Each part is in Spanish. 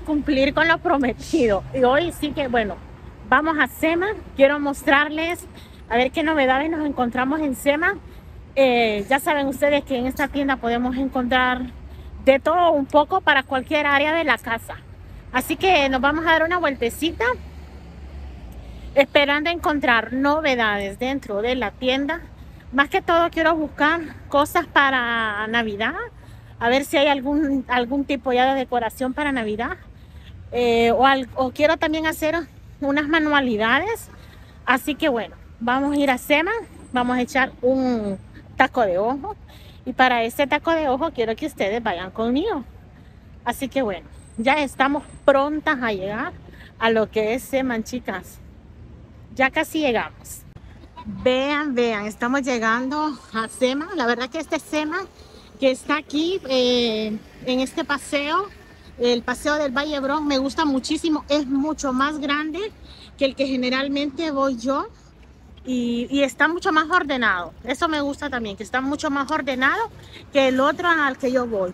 cumplir con lo prometido. Y hoy sí que, bueno, vamos a SEMA. Quiero mostrarles a ver qué novedades nos encontramos en SEMA. Eh, ya saben ustedes que en esta tienda podemos encontrar de todo un poco para cualquier área de la casa. Así que nos vamos a dar una vueltecita esperando encontrar novedades dentro de la tienda. Más que todo quiero buscar cosas para Navidad a ver si hay algún, algún tipo ya de decoración para Navidad. Eh, o, quiero también hacer unas manualidades. Así que bueno, vamos a ir a Sema, vamos a echar un taco de ojo. Y para ese taco de ojo quiero que ustedes vayan conmigo. Así que bueno, ya estamos prontas a llegar a lo que es Sema, chicas. Ya casi llegamos. Vean, vean, estamos llegando a Sema, La verdad que este Sema que está aquí eh, en este paseo, el paseo del Valle me gusta muchísimo, es mucho más grande que el que generalmente voy yo y, y, está mucho más ordenado, eso me gusta también, que está mucho más ordenado que el otro al que yo voy.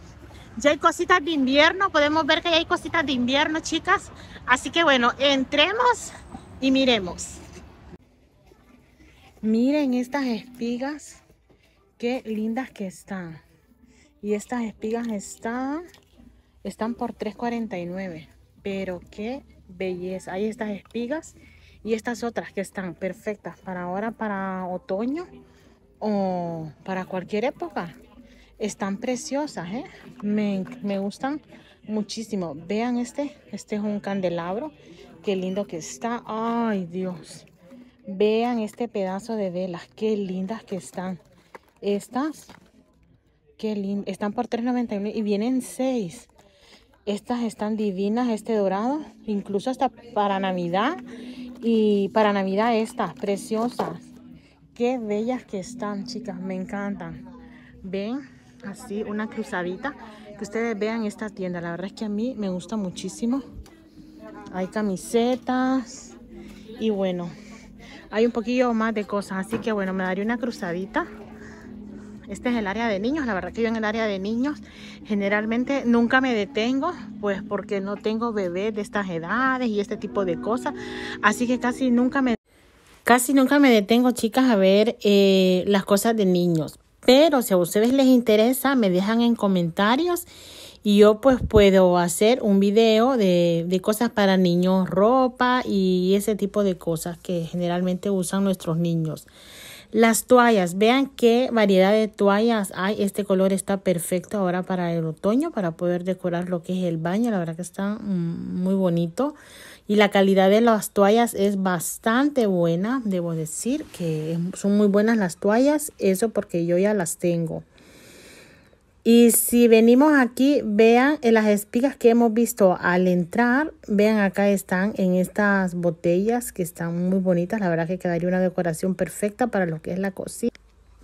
Ya hay cositas de invierno, podemos ver que ya hay cositas de invierno, chicas. Así que bueno, entremos y miremos. Miren estas espigas, qué lindas que están. Y estas espigas están, están por 3.49. Pero qué belleza. Hay estas espigas y estas otras que están perfectas para ahora, para otoño o para cualquier época. Están preciosas, ¿eh? me, me, gustan muchísimo. Vean este, este es un candelabro. Qué lindo que está. Ay, Dios. Vean este pedazo de velas. Qué lindas que están. Estas Qué lindo. Están por $3.91 y vienen 6. Estas están divinas, este dorado. Incluso hasta para Navidad. Y para Navidad estas, preciosas. Qué bellas que están, chicas. Me encantan. Ven, así una cruzadita. Que ustedes vean esta tienda. La verdad es que a mí me gusta muchísimo. Hay camisetas. Y bueno, hay un poquillo más de cosas. Así que bueno, me daría una cruzadita. Este es el área de niños. La verdad que yo en el área de niños generalmente nunca me detengo, pues porque no tengo bebés de estas edades y este tipo de cosas. Así que casi nunca me... Casi nunca me detengo, chicas, a ver eh, las cosas de niños. Pero si a ustedes les interesa, me dejan en comentarios y yo pues puedo hacer un video de, de, cosas para niños, ropa y ese tipo de cosas que generalmente usan nuestros niños. Las toallas, vean qué variedad de toallas hay. Este color está perfecto ahora para el otoño, para poder decorar lo que es el baño. La verdad que está mm, muy bonito. Y la calidad de las toallas es bastante buena, debo decir que son muy buenas las toallas. Eso porque yo ya las tengo. Y si venimos aquí, vean eh, las espigas que hemos visto al entrar. Vean acá están en estas botellas que están muy bonitas. La verdad que quedaría una decoración perfecta para lo que es la cocina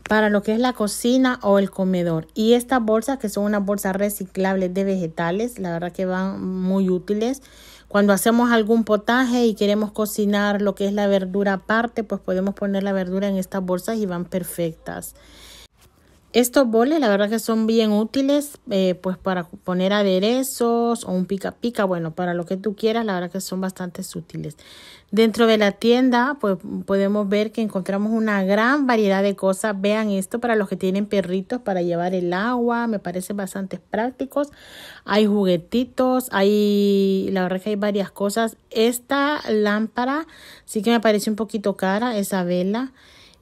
para lo que es la cocina o el comedor y estas bolsas que son unas bolsas reciclables de vegetales la verdad que van muy útiles cuando hacemos algún potaje y queremos cocinar lo que es la verdura aparte pues podemos poner la verdura en estas bolsas y van perfectas estos boles, la verdad que son bien útiles, eh, pues para poner aderezos o un pica pica, bueno, para lo que tú quieras, la verdad que son bastante útiles. Dentro de la tienda, pues podemos ver que encontramos una gran variedad de cosas. Vean esto para los que tienen perritos para llevar el agua, me parece bastante prácticos. Hay juguetitos, hay, la verdad que hay varias cosas. Esta lámpara sí que me parece un poquito cara, esa vela.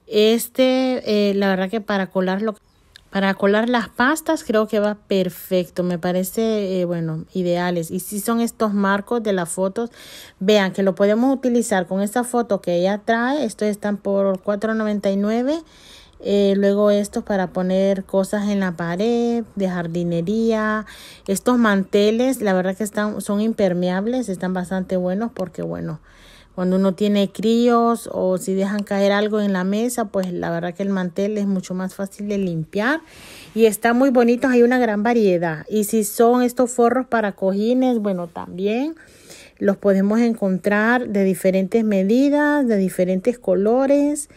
Este, eh, la verdad que para colar lo que para colar las pastas creo que va perfecto, me parece, eh, bueno, ideales. Y si son estos marcos de las fotos, vean que lo podemos utilizar con esta foto que ella trae. Estos están por $4.99. Eh, luego estos para poner cosas en la pared, de jardinería. Estos manteles, la verdad que están, son impermeables, están bastante buenos porque, bueno, cuando uno tiene críos o si dejan caer algo en la mesa, pues la verdad que el mantel es mucho más fácil de limpiar y está muy bonito, hay una gran variedad. Y si son estos forros para cojines, bueno, también los podemos encontrar de diferentes medidas, de diferentes colores.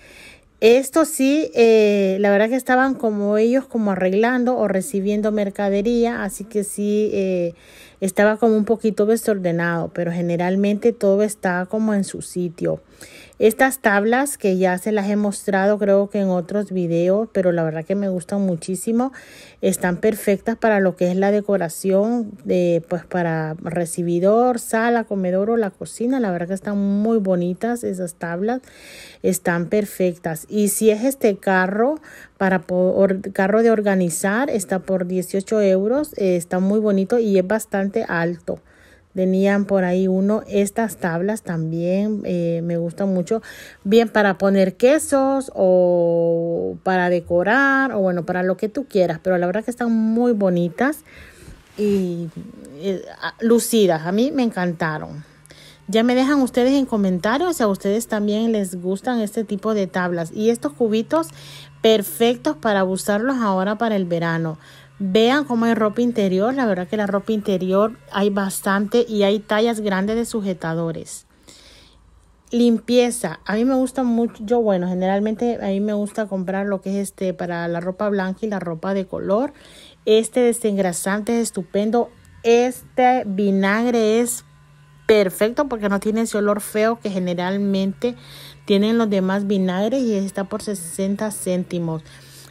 Esto sí, eh, la verdad que estaban como ellos como arreglando o recibiendo mercadería, así que sí eh, estaba como un poquito desordenado, pero generalmente todo estaba como en su sitio. Estas tablas que ya se las he mostrado creo que en otros videos, pero la verdad que me gustan muchísimo. Están perfectas para lo que es la decoración, de, pues para recibidor, sala, comedor o la cocina. La verdad que están muy bonitas esas tablas, están perfectas. Y si es este carro, para por, carro de organizar, está por 18 euros, eh, está muy bonito y es bastante alto. Tenían por ahí uno. Estas tablas también eh, me gustan mucho. Bien para poner quesos o para decorar o bueno, para lo que tú quieras. Pero la verdad que están muy bonitas y eh, lucidas. A mí me encantaron. Ya me dejan ustedes en comentarios si a ustedes también les gustan este tipo de tablas. Y estos cubitos perfectos para usarlos ahora para el verano. Vean cómo hay ropa interior, la verdad que la ropa interior hay bastante y hay tallas grandes de sujetadores. Limpieza, a mí me gusta mucho, yo bueno, generalmente a mí me gusta comprar lo que es este para la ropa blanca y la ropa de color. Este desengrasante es estupendo, este vinagre es perfecto porque no tiene ese olor feo que generalmente tienen los demás vinagres y está por 60 céntimos.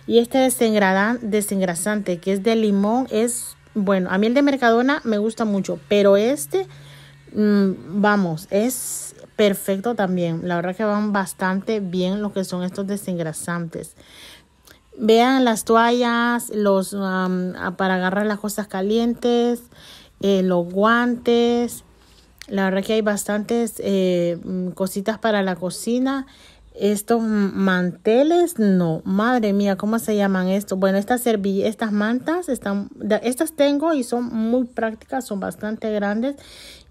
Y este desengrasante que es de limón es, bueno, a mí el de Mercadona me gusta mucho, pero este, mm, vamos, es perfecto también. La verdad que van bastante bien lo que son estos desengrasantes. Vean las toallas, los para agarrar las cosas calientes, eh, los guantes. La verdad que hay bastantes eh, mm, cositas para la cocina estos manteles, no, madre mía, ¿cómo se llaman estos? Bueno, estas estas mantas, están, estas tengo y son muy prácticas, son bastante grandes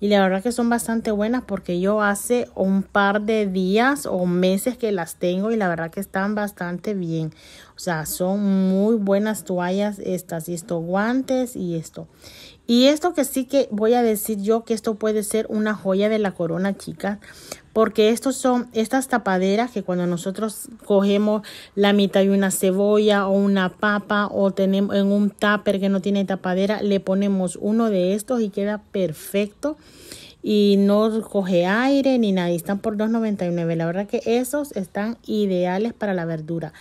y la verdad que son bastante buenas porque yo hace un par de días o meses que las tengo y la verdad que están bastante bien. O sea, son muy buenas toallas estas y estos guantes y esto. Y esto que sí que voy a decir yo que esto puede ser una joya de la corona, chicas, porque estos son estas tapaderas que cuando nosotros cogemos la mitad de una cebolla o una papa o tenemos en un tupper que no tiene tapadera, le ponemos uno de estos y queda perfecto y no coge aire ni nada. están por 2.99. La verdad que esos están ideales para la verdura.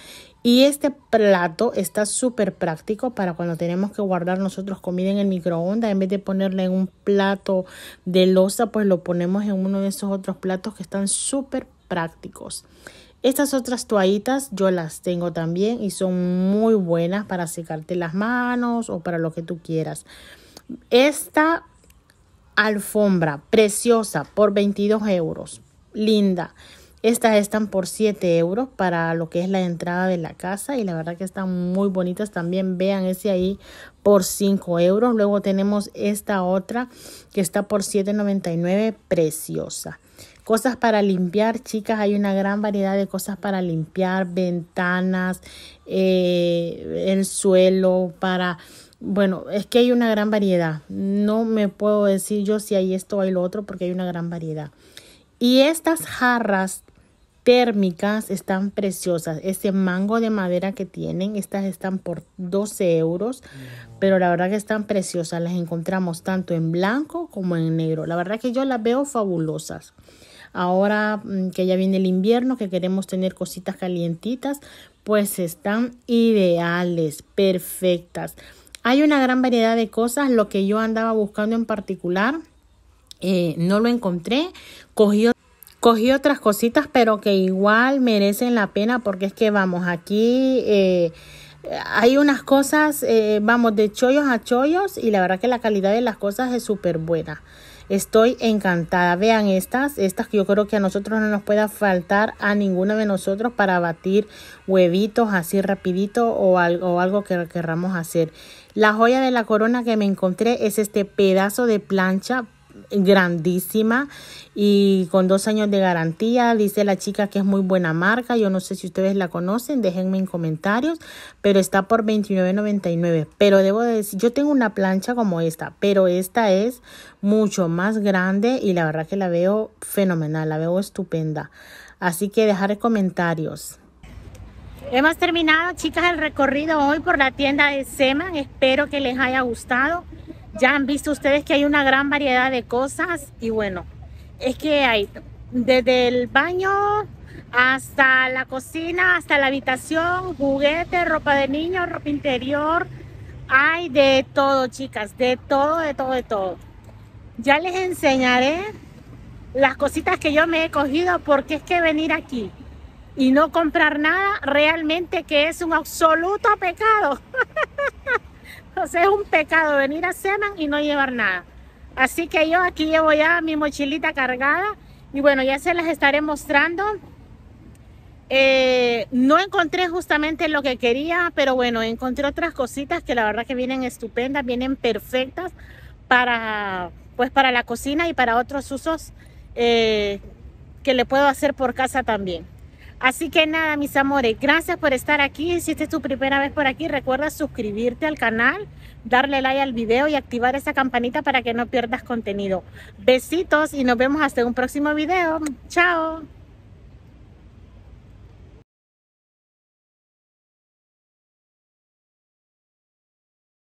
Y este plato está súper práctico para cuando tenemos que guardar nosotros comida en el microondas. En vez de ponerle en un plato de losa, pues lo ponemos en uno de esos otros platos que están súper prácticos. Estas otras toallitas yo las tengo también y son muy buenas para secarte las manos o para lo que tú quieras. Esta alfombra preciosa por 22 euros. Linda. Estas están por 7 euros para lo que es la entrada de la casa y la verdad que están muy bonitas también. Vean ese ahí por 5 euros. Luego tenemos esta otra que está por 7,99. Preciosa. Cosas para limpiar, chicas, hay una gran variedad de cosas para limpiar, ventanas, eh, el suelo, para bueno, es que hay una gran variedad. No me puedo decir yo si hay esto o hay lo otro porque hay una gran variedad. Y estas jarras térmicas están preciosas. Ese mango de madera que tienen, estas están por 12 euros, pero la verdad que están preciosas. Las encontramos tanto en blanco como en negro. La verdad que yo las veo fabulosas. Ahora mm, que ya viene el invierno, que queremos tener cositas calientitas, pues están ideales, perfectas. Hay una gran variedad de cosas, lo que yo andaba buscando en particular, eh, no lo encontré, cogí, otras cositas, pero que igual merecen la pena porque es que vamos, aquí... Eh, hay unas cosas, eh, vamos, de chollos a chollos y la verdad que la calidad de las cosas es súper buena. Estoy encantada. Vean estas, estas que yo creo que a nosotros no nos pueda faltar a ninguno de nosotros para batir huevitos así rapidito o algo, o algo que querramos hacer. La joya de la corona que me encontré es este pedazo de plancha grandísima y con dos años de garantía. Dice la chica que es muy buena marca. Yo no sé si ustedes la conocen, déjenme en comentarios, pero está por $29.99. Pero debo decir, yo tengo una plancha como esta, pero esta es mucho más grande y la verdad que la veo fenomenal, la veo estupenda. Así que dejar comentarios. Hemos terminado, chicas, el recorrido hoy por la tienda de Seman. Espero que les haya gustado. Ya han visto ustedes que hay una gran variedad de cosas y bueno, es que hay desde el baño hasta la cocina, hasta la habitación, juguete ropa de niño, ropa interior. Hay de todo, chicas, de todo, de todo, de todo. Ya les enseñaré las cositas que yo me he cogido porque es que venir aquí y no comprar nada realmente que es un absoluto pecado. Entonces es un pecado venir a Seman y no llevar nada. Así que yo aquí llevo ya mi mochilita cargada y bueno, ya se las estaré mostrando. Eh, no encontré justamente lo que quería, pero bueno, encontré otras cositas que la verdad que vienen estupendas, vienen perfectas para, pues para la cocina y para otros usos eh, que le puedo hacer por casa también. Así que nada, mis amores, gracias por estar aquí. Si esta es tu primera vez por aquí, recuerda suscribirte al canal, darle like al video y activar esa campanita para que no pierdas contenido. Besitos y nos vemos hasta un próximo video. Chao.